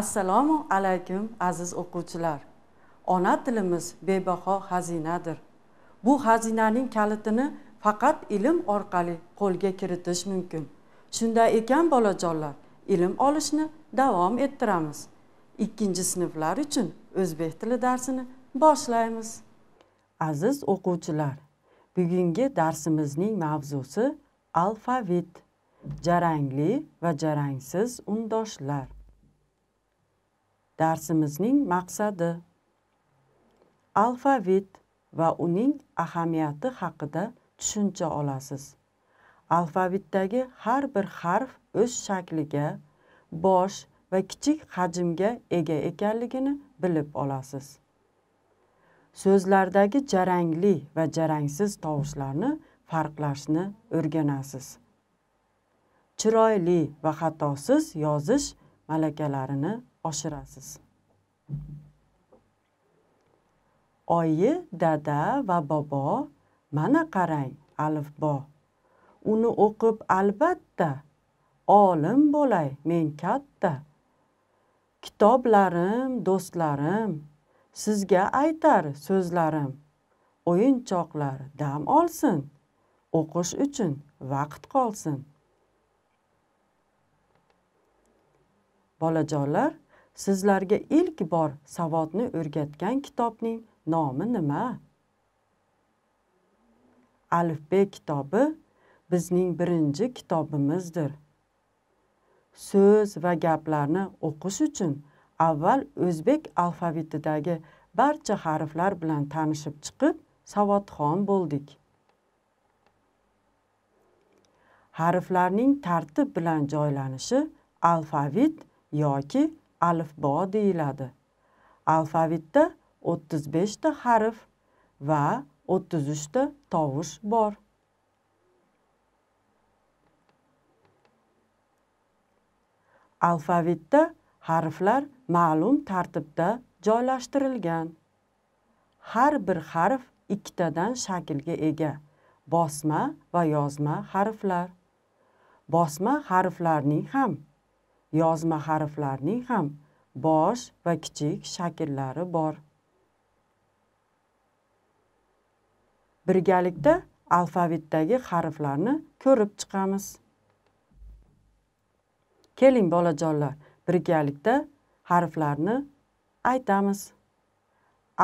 assalomu alaykum aziz o'quvchilar ona tilimiz bebaho xazinadir bu xazinaning kalitini faqat ilm orqali qo'lga kiritish mumkin shunday ekan bolajonlar ilm olishni davom ettiramiz ikkinchi sinflar uchun o'zbek tili darsini boshlaymiz aziz o'quvchilar bugungi darsimizning mavzusi alfavit jarangli va jarangsiz undoshlar darsimizning maqsadi alfavit va uning ahamiyati haqida tushuncha olasiz alfavitdagi har bir harf o'z shakliga bosh va kichik hajmga ega ekanligini bilib olasiz so'zlardagi jarangli va jarangsiz tovushlarni farqlashni o'rganasiz chiroyli va xatosiz yozish malakalarini oshirasiz oyi dada va bobo mana qarang alifbo uni o'qib albatta olim bo'lay men katta kitoblarim do'stlarim sizga aytar so'zlarim o'yinchoqlar dam olsin o'qish uchun vaqt qolsin bolajonlar sizlarga ilk bor savodni o'rgatgan kitobning nomi nima alifbe kitobi bizning birinchi kitobimizdir so'z va gaplarni o'qish uchun avval o'zbek alfavitidagi barcha harflar bilan tanishib chiqib savodxon bo'ldik harflarning tartib bilan joylanishi alfavit yoki alifbo deyiladi alfavitda 35 ta harf va 33 ta tovush bor alfavitda harflar ma'lum tartibda joylashtirilgan har bir harf ikkitadan shaklga ega bosma va yozma harflar bosma harflarning ham yozma harflarning ham bosh va kichik shakllari bor birgalikda alfavitdagi harflarni ko'rib chiqamiz keling bolajonlar birgalikda harflarni aytamiz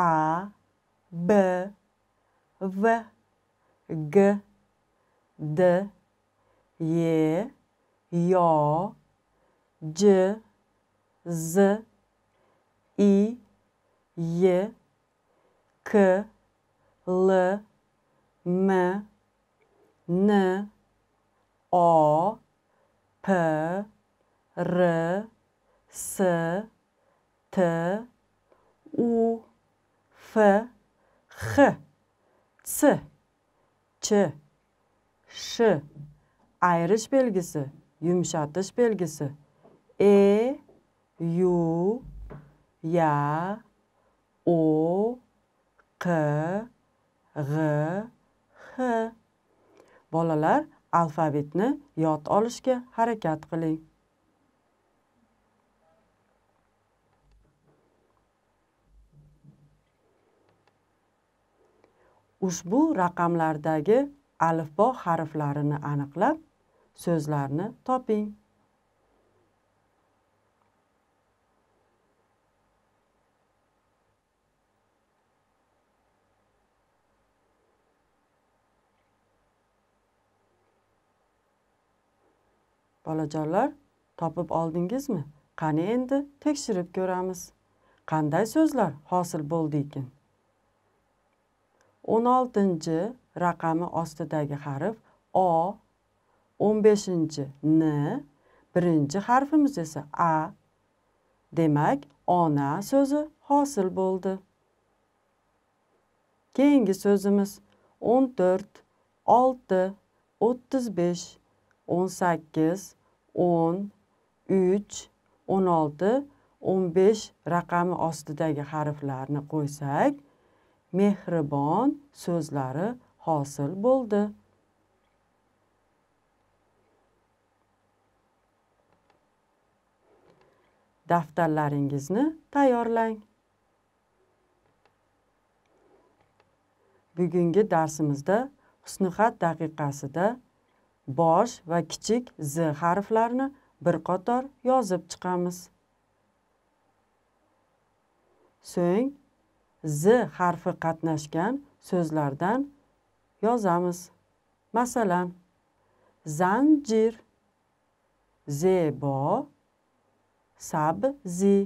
a b v g d y yo C, Z, I, Y, K, L, M, N, O, P, R, S, T, U, F, H, C, Ç, Ş, ayrış belgisi, yumuşatış belgisi. e, ю, ya, o, q, g, h. Bolalar alfabetni yod olishga harakat qiling. Ushbu raqamlardagi alifbo harflarini aniqlab, so'zlarni toping. bolajonlar topib oldingizmi qani endi tekshirib ko'ramiz qanday so'zlar hosil bo'ldi ekan o'n oltinchi raqami ostidagi harf o o'n beshinchi n birinchi harfimiz esa a demak ona so'zi hosil bo'ldi keyingi so'zimiz o'n to'rt olti o'ttiz besh o'n sakkiz 10, 3, 16, 15 raqami ostidagi harflarni qo'ysak, mehribon so'zlari hosil bo'ldi. Daftarlaringizni tayyorlang. Bugungi darsimizda husnixat daqiqasida de bosh va kichik z harflarini bir qator yozib chiqamiz so'ng z harfi qatnashgan so'zlardan yozamiz masalan zanjir zebo sabzi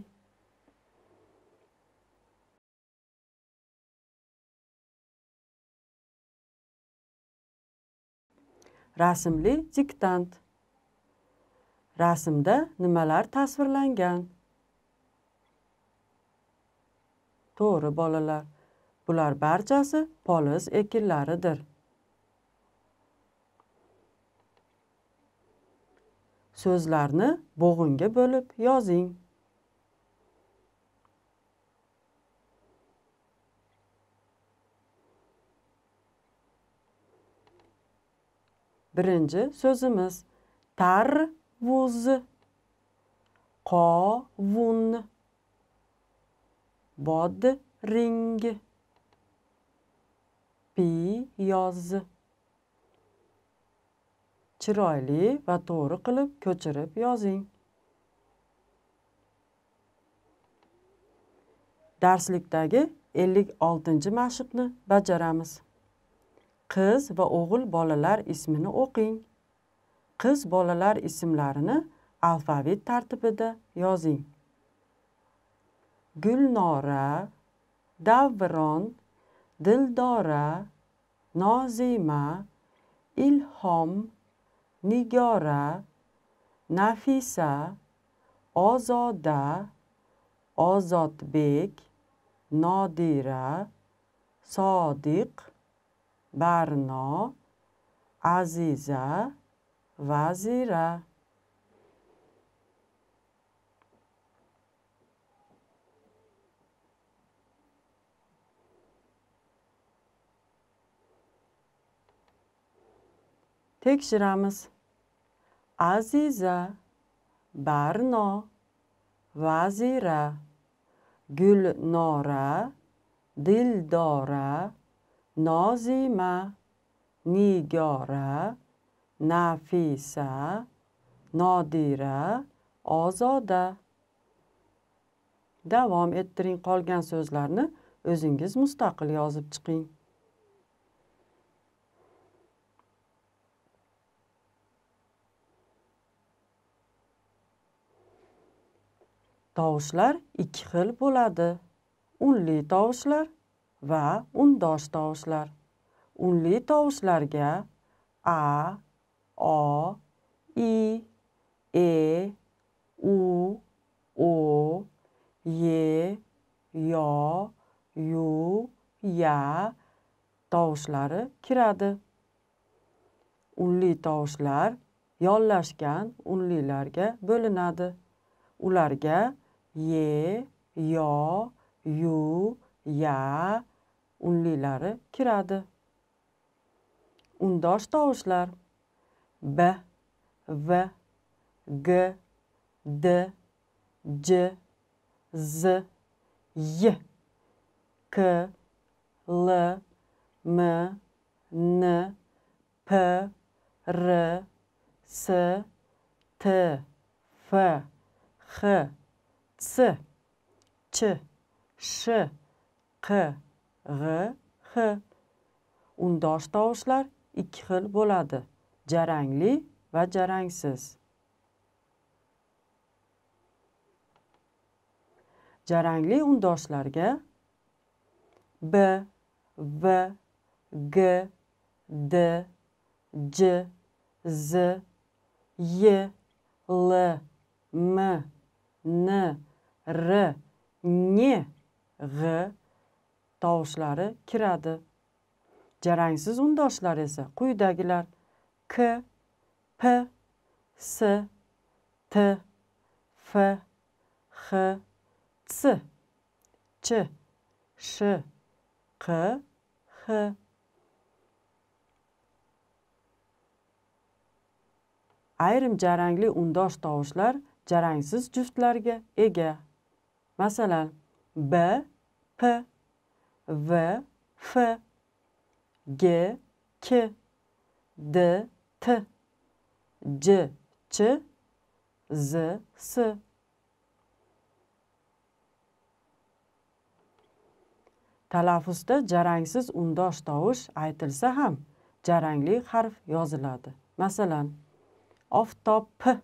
rasmli diktant rasmda nimalar tasvirlangan to'g'ri bolalar bular barchasi poliz ekinlaridir so'zlarni bo'g'inga bo'lib yozing birinchi so'zimiz vuz qovun bodring piyoz chiroyli va to'g'ri qilib ko'chirib yozing darslikdagi ellik oltinchi mashqni bajaramiz qiz va o'g'il bolalar ismini o'qing qiz bolalar ismlarini alfavit tartibida yozing gulnora davron dildora nozima ilhom nigora nafisa ozoda ozodbek nodira sodiq Barno, Aziza, Vazira. Tek şıramız Aziza, Barno, Vazira, Gül Gülnora, Dildora, nozima nigora nafisa nodira ozoda davom ettiring qolgan so'zlarni o'zingiz mustaqil yozib chiqing tovushlar ikki xil bo'ladi unli tovushlar va undosh tovushlar. Unli tovushlarga a, o, i, e, u, o, ye, yo, yu, ya tovushlari kiradi. Unli tovushlar yollashgan unlilarga bo'linadi. Ularga ye, yo, yu, ya unlilari kiradi undosh tovushlar b v g d j z y k l m n p r s t f h c Ç Ş q g, h undosh tovushlar ikki xil bo'ladi jarangli va jarangsiz jarangli undoshlarga b v g d j z y l m n r n g tovushlari kiradi jarangsiz undoshlar esa quyidagilar k p s t f x s ch sh q h ayrim jarangli undosh tovushlar jarangsiz juftlarga ega masalan b p V, F, G, K, D, T, C, Ç, Z, S. Talafuzda jarangsiz undosh tovush aytilsa ham jarangli harf yoziladi. Masalan, p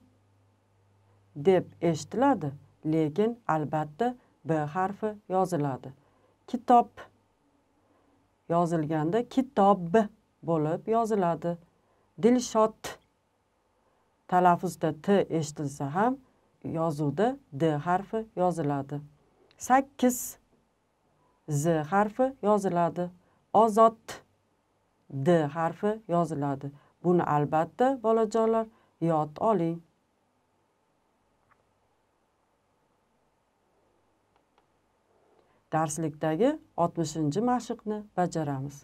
deb eshitiladi, lekin albatta b harfi yoziladi. kitob yozilganda kitob bo'lib yoziladi dilshod talaffuzda t eshitilsa ham yozuvda d harfi yoziladi sakkiz z harfi yoziladi ozod d harfi yoziladi buni albatta bolajonlar yod oling darslikdagi 60 mashqni bajaramiz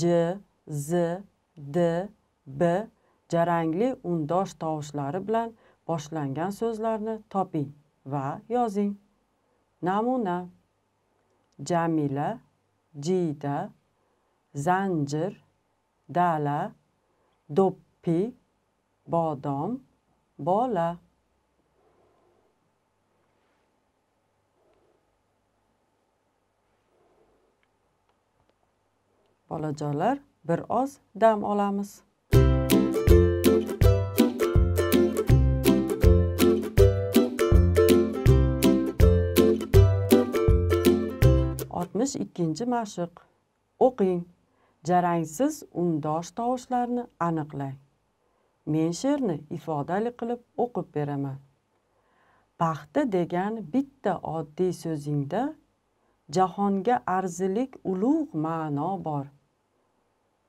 j z d b jarangli undosh tovushlari bilan boshlangan so'zlarni toping va yozing namuna jamila Jida, zanjir dala do'ppi bodom bola bolajonlar bir oz dam olamiz oltmish ikkinchi mashq o'qing jarangsiz undosh tovushlarni aniqlang men she'rni ifodali qilib o'qib beraman paxta degan bitta oddiy so'zingda jahonga arzilik ulug' ma'no bor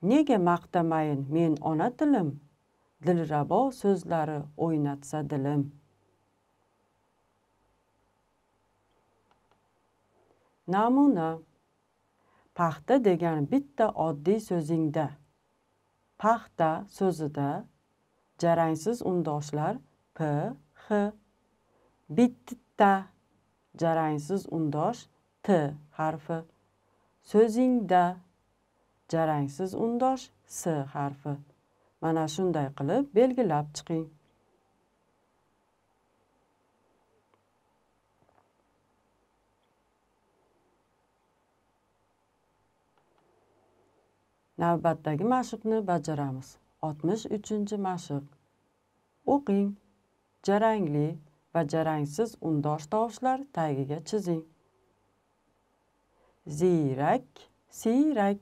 nega maqtamayin men ona tilim dilrabo so'zlari o'ynatsa dilim namuna paxta degan bitta oddiy so'zingda paxta so'zida jarangsiz undoshlar p h bitta jarangsiz undosh t harfi so'zingda jarangsiz undosh s harfi mana shunday qilib belgilab chiqing navbatdagi mashqni bajaramiz oltmish uchinchi mashq o'qing jarangli va jarangsiz undosh tovushlar tagiga chizing ziyrak siyrak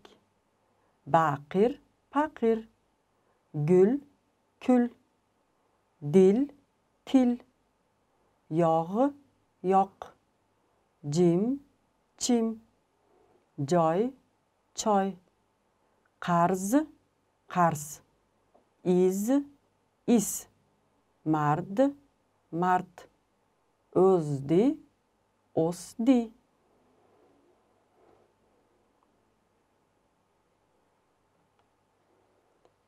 bakir, pakir, gül, kül, dil, til, yağ, yak, cim, çim, cay, çay, karz, karz, iz, is, mard, mart, özdi, osdi.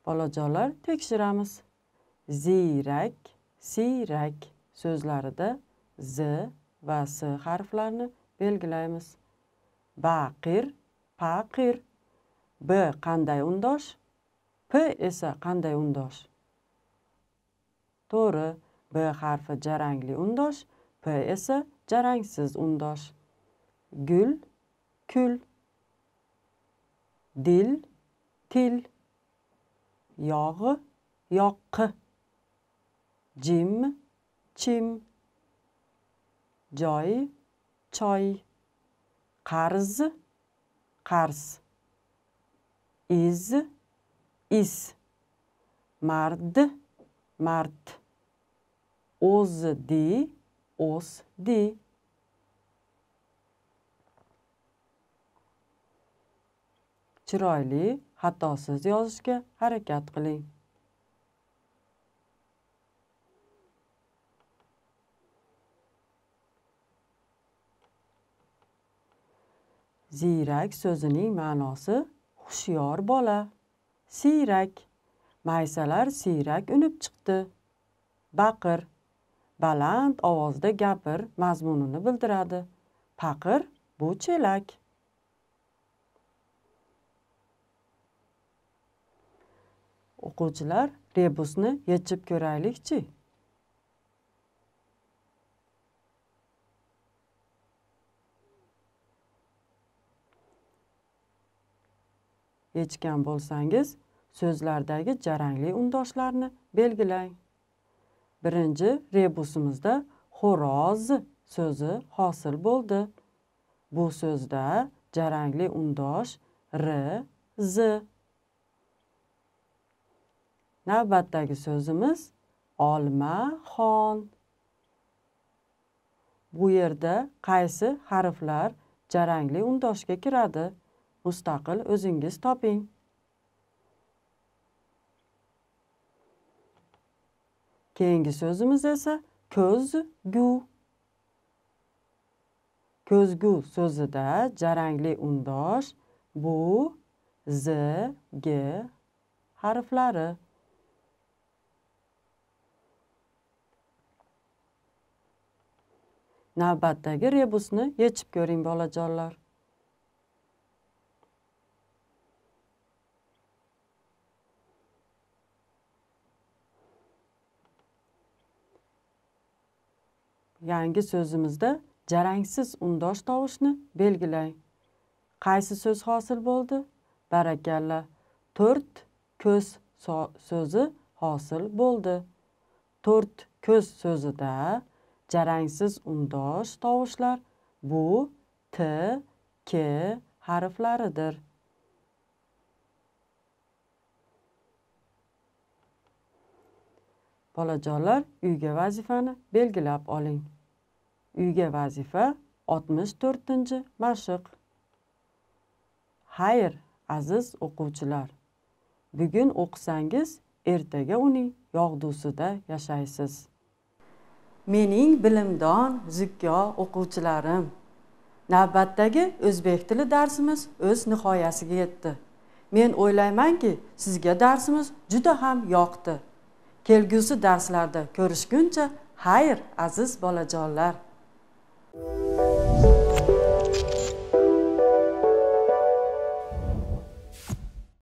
bolajonlar tekshiramiz ziyrak siyrak so'zlarida z va s harflarini belgilaymiz baqir paqir b qanday undosh p esa qanday undosh to'g'ri b harfi jarangli undosh p esa jarangsiz undosh gul kul dil til yog' yoqqi jim chim joy choy qarz qarz iz is mard mart o'zdi di o'z di chiroyli xatosiz yozishga harakat qiling ziyrak so'zining ma'nosi hushyor bola siyrak maysalar siyrak unib chiqdi baqir baland ovozda gapir mazmunini bildiradi paqir bu chelak o'quvchilar rebusni yechib ko'raylikchi yechgan bo'lsangiz so'zlardagi jarangli undoshlarni belgilang birinchi rebusimizda xo'roz so'zi hosil bo'ldi bu so'zda jarangli undosh r z navbatdagi so'zimiz olma xon bu yerda qaysi harflar jarangli undoshga kiradi mustaqil o'zingiz toping keyingi so'zimiz esa ko'zgu ko'zgu so'zida jarangli undosh bu z g harflari navbatdagi rebusni yechib ko'ring bolajonlar yangi so'zimizda jarangsiz undosh tovushni belgilang qaysi so'z hosil bo'ldi barakalla to'rt ko'z so'zi hosil bo'ldi to'rt ko'z so'zida jarangsiz undosh tovushlar bu t k harflaridir bolajonlar uyga vazifani belgilab oling uyga vazifa 64 to'rtinchi mashq xayr aziz o'quvchilar bugun o'qisangiz ertaga uning yog'dusida yashaysiz mening bilimdon zukko o'quvchilarim navbatdagi o'zbek tili darsimiz o'z nihoyasiga yetdi men o'ylaymanki sizga darsimiz juda ham yoqdi kelgusi darslarda ko'rishguncha xayr aziz bolajonlar